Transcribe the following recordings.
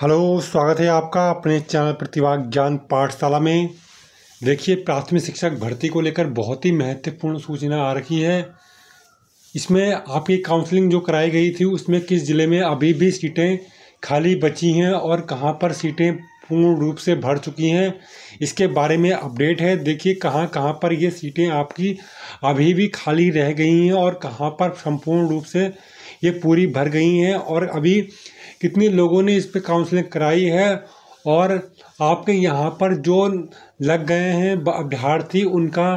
hello स्वागत है आपका अपने चैनल प्रतिभा ज्ञान पाठशाला में देखिए प्राथमिक शिक्षक भर्ती को लेकर बहुत ही महत्वपूर्ण सूचना आ रखी है इसमें आपकी काउंसलिंग जो कराई गई थी उसमें किस ज़िले में अभी भी सीटें खाली बची हैं और कहां पर सीटें पूर्ण रूप से भर चुकी हैं इसके बारे में अपडेट है देखिए कहां कहां पर ये सीटें आपकी अभी भी खाली रह गई हैं और कहां पर संपूर्ण रूप से ये पूरी भर गई हैं और अभी कितने लोगों ने इस पर काउंसलिंग कराई है और आपके यहाँ पर जो लग गए हैं अभ्यर्थी उनका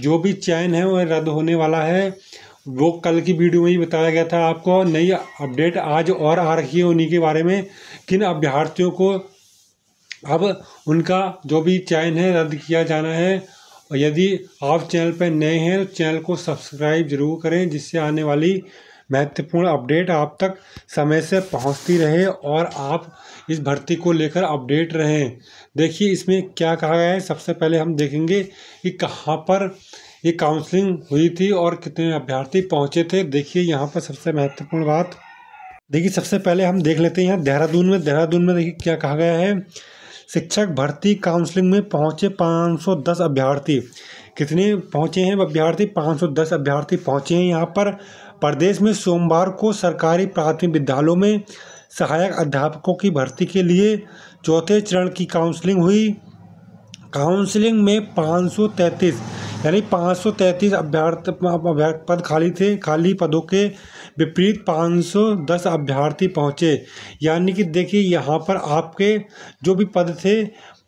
जो भी चयन है वह रद्द होने वाला है वो कल की वीडियो में ही बताया गया था आपको नई अपडेट आज और आ रही है उन्हीं के बारे में किन अभ्यर्थियों को अब उनका जो भी चयन है रद्द किया जाना है और यदि आप चैनल पर नए हैं तो चैनल को सब्सक्राइब जरूर करें जिससे आने वाली महत्वपूर्ण अपडेट आप तक समय से पहुंचती रहे और आप इस भर्ती को लेकर अपडेट रहें देखिए इसमें क्या कहा गया है सबसे पहले हम देखेंगे कि कहाँ पर ये काउंसलिंग हुई थी और कितने अभ्यर्थी पहुंचे थे देखिए यहाँ पर सबसे महत्वपूर्ण बात देखिए सबसे पहले हम देख लेते हैं यहाँ देहरादून में देहरादून में देखिए क्या कहा गया है शिक्षक भर्ती काउंसलिंग में पहुंचे 510 अभ्यर्थी कितने पहुंचे हैं अभ्यर्थी 510 अभ्यर्थी पहुंचे हैं यहाँ पर प्रदेश में सोमवार को सरकारी प्राथमिक विद्यालयों में सहायक अध्यापकों की भर्ती के लिए चौथे चरण की काउंसलिंग हुई काउंसलिंग में 533 यानी 533 अभ्यर्थ अभ्यर्थ पद खाली थे खाली पदों के विपरीत 510 अभ्यर्थी पहुँचे यानी कि देखिए यहाँ पर आपके जो भी पद थे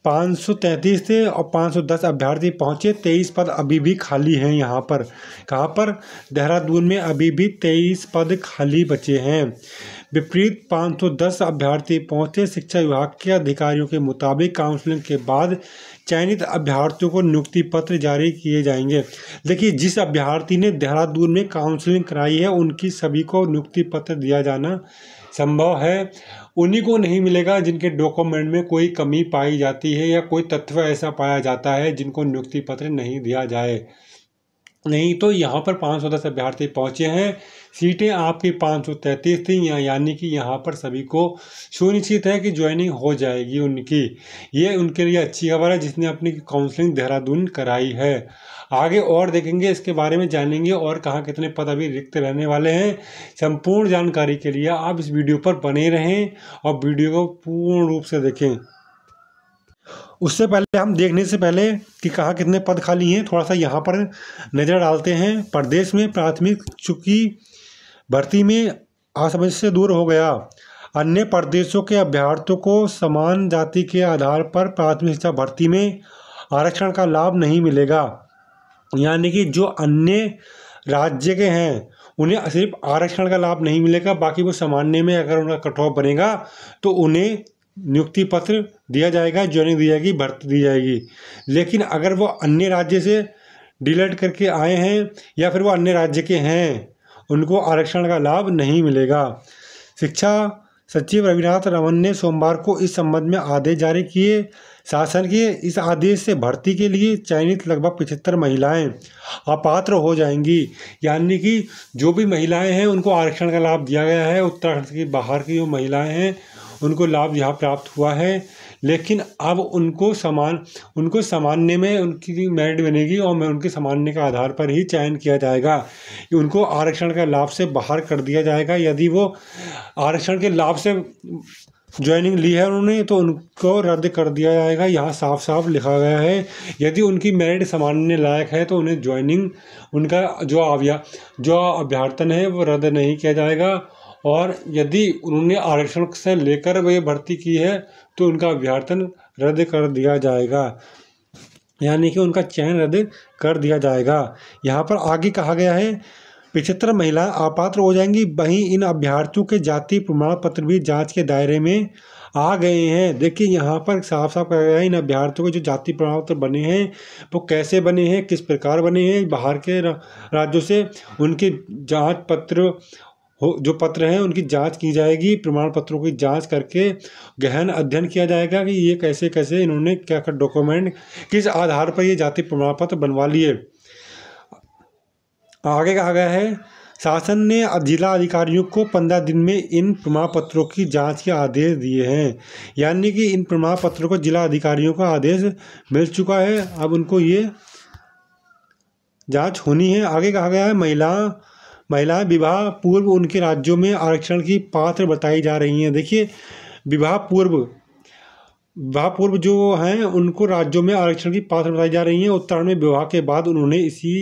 पाँच सौ तैंतीस थे और पाँच सौ दस अभ्यर्थी पहुँचे तेईस पद अभी भी खाली हैं यहाँ पर कहाँ पर देहरादून में अभी भी तेईस पद खाली बचे हैं विपरीत 510 अभ्यर्थी पहुंचे शिक्षा विभाग के अधिकारियों के मुताबिक काउंसलिंग के बाद चयनित अभ्यर्थियों को नियुक्ति पत्र जारी किए जाएंगे देखिए जिस अभ्यर्थी ने देहरादून में काउंसलिंग कराई है उनकी सभी को नियुक्ति पत्र दिया जाना संभव है उन्हीं को नहीं मिलेगा जिनके डॉक्यूमेंट में कोई कमी पाई जाती है या कोई तथ्य ऐसा पाया जाता है जिनको नियुक्ति पत्र नहीं दिया जाए नहीं तो यहाँ पर पाँच सौ दस अभ्यर्थी पहुँचे हैं सीटें आपकी पाँच सौ तैंतीस थी या, यानी कि यहाँ पर सभी को सुनिश्चित है कि ज्वाइनिंग हो जाएगी उनकी ये उनके लिए अच्छी खबर है जिसने अपनी काउंसलिंग देहरादून कराई है आगे और देखेंगे इसके बारे में जानेंगे और कहाँ कितने पद अभी रिक्त रहने वाले हैं संपूर्ण जानकारी के लिए आप इस वीडियो पर बने रहें और वीडियो को पूर्ण रूप से देखें उससे पहले हम देखने से पहले कि कहाँ कितने पद खाली हैं थोड़ा सा यहाँ पर नज़र डालते हैं प्रदेश में प्राथमिक चूँकि भर्ती में असमंजस से दूर हो गया अन्य प्रदेशों के अभ्यर्थियों को समान जाति के आधार पर प्राथमिक शिक्षा भर्ती में आरक्षण का लाभ नहीं मिलेगा यानी कि जो अन्य राज्य के हैं उन्हें सिर्फ आरक्षण का लाभ नहीं मिलेगा बाकी वो सामान्य में अगर उनका कटौत बनेगा तो उन्हें नियुक्ति पत्र दिया जाएगा ज्वाइनिंग दी जाएगी भर्ती दी जाएगी लेकिन अगर वो अन्य राज्य से डिलेट करके आए हैं या फिर वो अन्य राज्य के हैं उनको आरक्षण का लाभ नहीं मिलेगा शिक्षा सचिव रविनाथ रमन ने सोमवार को इस संबंध में आदेश जारी किए शासन के इस आदेश से भर्ती के लिए चयनित लगभग पचहत्तर महिलाएं अपात्र हो जाएंगी यानी कि जो भी महिलाएं हैं उनको आरक्षण का लाभ दिया गया है उत्तराखंड की बाहर की जो महिलाएं हैं उनको लाभ यहाँ प्राप्त हुआ है लेकिन अब उनको समान उनको सामान्य में उनकी मेरिट बनेगी और मैं उनके सामान्य के आधार पर ही चयन किया जाएगा उनको आरक्षण के लाभ से बाहर कर दिया जाएगा यदि वो आरक्षण के लाभ से ज्वाइनिंग ली है उन्होंने तो उनको रद्द कर दिया जाएगा यहाँ साफ साफ लिखा गया है यदि उनकी मेरिट सामान्य लायक है तो उन्हें ज्वाइनिंग उनका जो अभ्या जो अभ्यर्थन है वो रद्द नहीं किया जाएगा और यदि उन्होंने आरक्षण से लेकर वे भर्ती की है तो उनका अभ्यर्थन रद्द कर दिया जाएगा यानी कि उनका चयन रद्द कर दिया जाएगा यहाँ पर आगे कहा गया है पिछहत्तर महिलाएं अपात्र हो जाएंगी वहीं इन अभ्यर्थियों के जाति प्रमाण पत्र भी जांच के दायरे में आ गए हैं देखिए यहाँ पर साफ साफ कहा गया है इन अभ्यर्थियों के जो जाति प्रमाण पत्र बने हैं वो कैसे बने हैं किस प्रकार बने हैं बाहर के राज्यों से उनके जांच पत्र हो जो पत्र हैं उनकी जांच की जाएगी प्रमाण पत्रों की जांच करके गहन अध्ययन किया जाएगा कि ये कैसे कैसे इन्होंने क्या क्या डॉक्यूमेंट किस आधार पर ये जाति प्रमाण पत्र बनवा लिए आगे कहा गया है शासन ने जिला अधिकारियों को पंद्रह दिन में इन प्रमाण पत्रों की जांच के आदेश दिए हैं यानी कि इन प्रमाण पत्रों को जिला अधिकारियों का आदेश मिल चुका है अब उनको ये जांच होनी है आगे कहा गया है महिला महिलाएं विवाह पूर्व उनके राज्यों में आरक्षण की पात्र बताई जा रही हैं देखिए विवाह पूर्व विवाह पूर्व जो हैं उनको राज्यों में आरक्षण की पात्र बताई जा रही हैं उत्तराखंड में विवाह के बाद उन्होंने इसी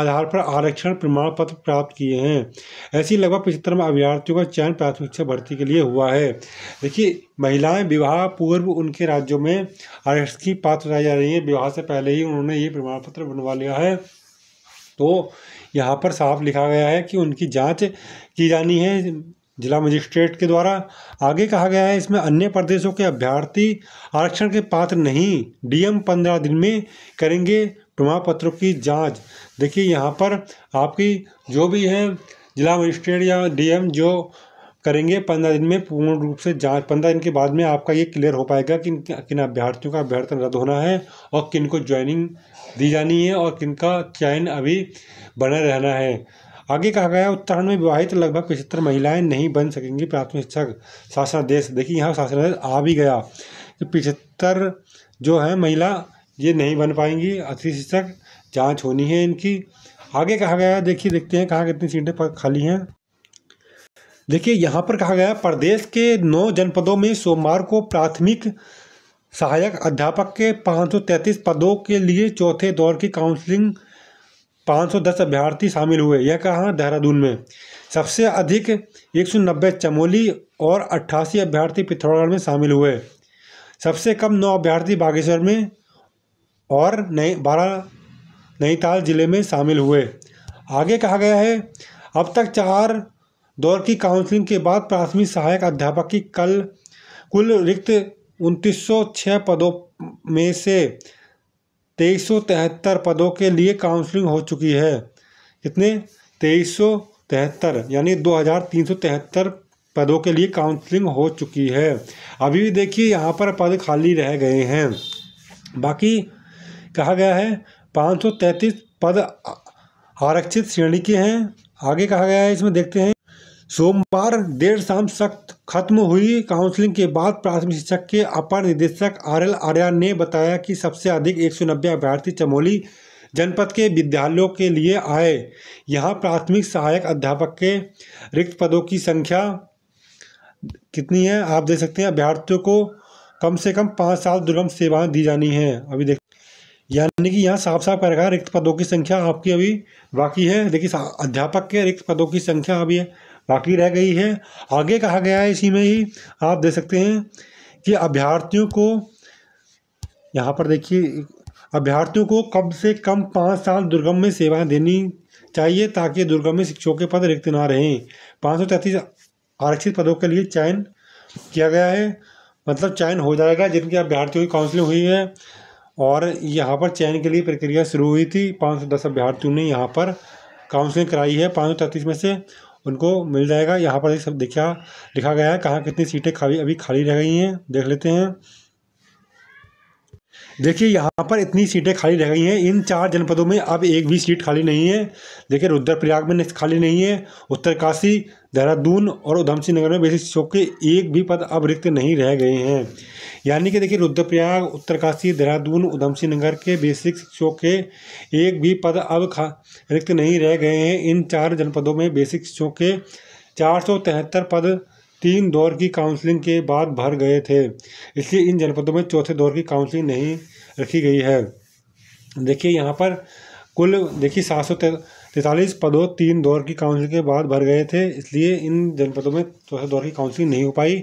आधार पर आरक्षण प्रमाण पत्र प्राप्त किए हैं ऐसी लगभग पचहत्तर अभ्यर्थियों का चयन प्राथमिक शिक्षा भर्ती के लिए हुआ है देखिए महिलाएं विवाह पूर्व उनके राज्यों में आरक्षण की पात्र बताई जा रही हैं विवाह से पहले ही उन्होंने ये प्रमाण पत्र बनवा लिया है तो यहाँ पर साफ लिखा गया है कि उनकी जाँच की जानी है जिला मजिस्ट्रेट के द्वारा आगे कहा गया है इसमें अन्य प्रदेशों के अभ्यर्थी आरक्षण के पात्र नहीं डीएम पंद्रह दिन में करेंगे प्रमाण पत्रों की जांच देखिए यहाँ पर आपकी जो भी है जिला मजिस्ट्रेट या डीएम जो करेंगे पंद्रह दिन में पूर्ण रूप से जांच पंद्रह दिन के बाद में आपका ये क्लियर हो पाएगा कि किन अभ्यर्थियों का अभ्यर्थन रद्द होना है और किन को ज्वाइनिंग दी जानी है और किन का चयन अभी बना रहना है आगे कहा गया उत्तराखंड में विवाहित लगभग पचहत्तर महिलाएं नहीं बन सकेंगी प्राथमिक शिक्षक शासनादेश देखिए यहाँ शासनादेश आ भी गया पिछहत्तर जो है महिला ये नहीं बन पाएंगी अतिथि शिक्षक जाँच होनी है इनकी आगे कहा गया देखिए देखते हैं कहाँ कितनी सीटें खाली हैं देखिए यहाँ पर कहा गया प्रदेश के नौ जनपदों में सोमवार को प्राथमिक सहायक अध्यापक के 533 पदों के लिए चौथे दौर की काउंसलिंग 510 अभ्यर्थी शामिल हुए यह कहा देहरादून में सबसे अधिक 190 चमोली और 88 अभ्यर्थी पिथौरागढ़ में शामिल हुए सबसे कम नौ अभ्यर्थी बागेश्वर में और नई बारह नैनीताल जिले में शामिल हुए आगे कहा गया है अब तक चार दौर की काउंसलिंग के बाद प्राथमिक सहायक अध्यापक की कल कुल रिक्त उनतीस पदों में से तेईस पदों के लिए काउंसलिंग हो चुकी है कितने तेईस यानी दो पदों के लिए काउंसलिंग हो चुकी है अभी भी देखिए यहाँ पर पद खाली रह गए हैं बाकी कहा गया है 533 पद आरक्षित श्रेणी के हैं आगे कहा गया है इसमें देखते हैं सोमवार देर शाम सख्त खत्म हुई काउंसलिंग के बाद प्राथमिक शिक्षक के अपर निदेशक आर एल आर्या ने बताया कि सबसे अधिक एक सौ नब्बे अभ्यर्थी चमोली जनपद के विद्यालयों के लिए आए यहां प्राथमिक सहायक अध्यापक के रिक्त पदों की संख्या कितनी है आप देख सकते हैं अभ्यर्थियों को कम से कम पाँच साल दुर्गम सेवाएं दी जानी हैं अभी देख यानी कि यहाँ साफ साफ करेगा रिक्त पदों की संख्या आपकी अभी बाकी है देखिए अध्यापक के रिक्त पदों की संख्या अभी है बाकी रह गई है आगे कहा गया है इसी में ही आप देख सकते हैं कि अभ्यर्थियों को यहाँ पर देखिए अभ्यर्थियों को कम से कम पाँच साल दुर्गम में सेवाएं देनी चाहिए ताकि दुर्गम में शिक्षकों के पद रिक्त ना रहें पाँच सौ आरक्षित पदों के लिए चयन किया गया है मतलब चयन हो जाएगा जिनके अभ्यर्थियों की काउंसलिंग हुई है और यहाँ पर चयन के लिए प्रक्रिया शुरू हुई थी पाँच सौ दस अभ्यर्थियों ने यहाँ पर काउंसलिंग कराई है पाँच सौ तैंतीस में से उनको मिल जाएगा यहाँ पर ये सब देखा लिखा गया है कहाँ कितनी सीटें खाली अभी खाली रह गई हैं देख लेते हैं देखिए यहाँ पर इतनी सीटें खाली रह गई हैं इन चार जनपदों में अब एक भी सीट खाली नहीं है देखिए रुद्रप्रयाग में खाली नहीं है उत्तरकाशी देहरादून और उधमसिंह नगर में बेसिक शिक्षकों के एक भी पद अब रिक्त नहीं रह गए हैं यानी कि देखिए रुद्रप्रयाग उत्तरकाशी देहरादून उधमसिंह नगर के बेसिक शिक्षकों के एक भी पद अब खा रिक्त नहीं रह गए हैं इन चार जनपदों में बेसिक शिक्षकों के चार पद तीन दौर की काउंसलिंग के बाद भर गए थे इसलिए इन जनपदों में चौथे दौर की काउंसलिंग नहीं रखी गई है देखिए यहाँ पर कुल देखिए सात सौ तैंतालीस पदों तीन दौर की काउंसलिंग के बाद भर गए थे इसलिए इन जनपदों में चौथे दौर की काउंसलिंग नहीं हो पाई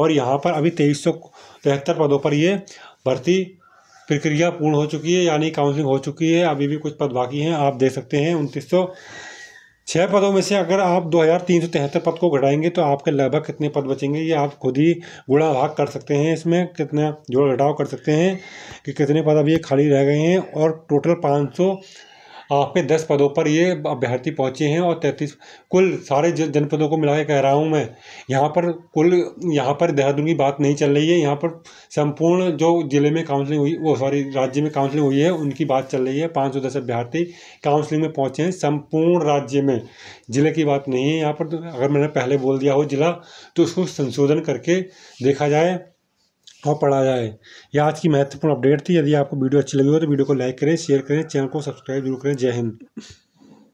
और यहाँ पर अभी तेईस सौ तिहत्तर पदों पर ये भर्ती प्रक्रिया पूर्ण हो चुकी है यानी काउंसलिंग हो चुकी है अभी भी कुछ पद बाकी हैं आप देख सकते हैं उनतीस सौ छः पदों में से अगर आप दो हज़ार तीन सौ तिहत्तर पद को घटाएंगे तो आपके लगभग कितने पद बचेंगे ये आप खुद ही गुणा भाग कर सकते हैं इसमें कितना जोड़ घटाव कर सकते हैं कि कितने पद अभी खाली रह गए हैं और टोटल पाँच सौ आपके दस पदों पर ये अभ्यर्थी पहुंचे हैं और तैंतीस कुल सारे जनपदों को मिला के कह रहा हूँ मैं यहाँ पर कुल यहाँ पर देहरादून की बात नहीं चल रही है यहाँ पर संपूर्ण जो ज़िले में काउंसलिंग हुई वो सॉरी राज्य में काउंसलिंग हुई है उनकी बात चल रही है पाँच सौ दस अभ्यर्थी काउंसलिंग में पहुँचे हैं संपूर्ण राज्य में ज़िले की बात नहीं है यहाँ पर तो अगर मैंने पहले बोल दिया हो ज़िला तो उसको संशोधन करके देखा जाए और पढ़ा जाए यह आज की महत्वपूर्ण अपडेट थी यदि आपको वीडियो अच्छी लगी हो तो वीडियो को लाइक करें शेयर करें चैनल को सब्सक्राइब जरूर करें जय हिंद